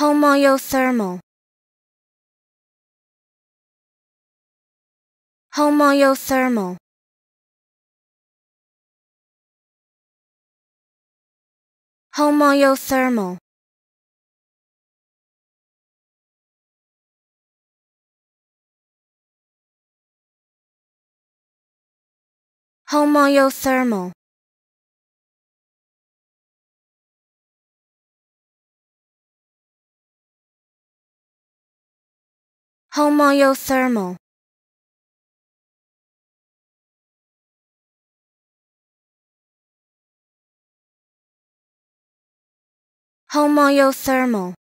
homoiothermal homoiothermal homoiothermal homoiothermal Homeothermal Homeothermal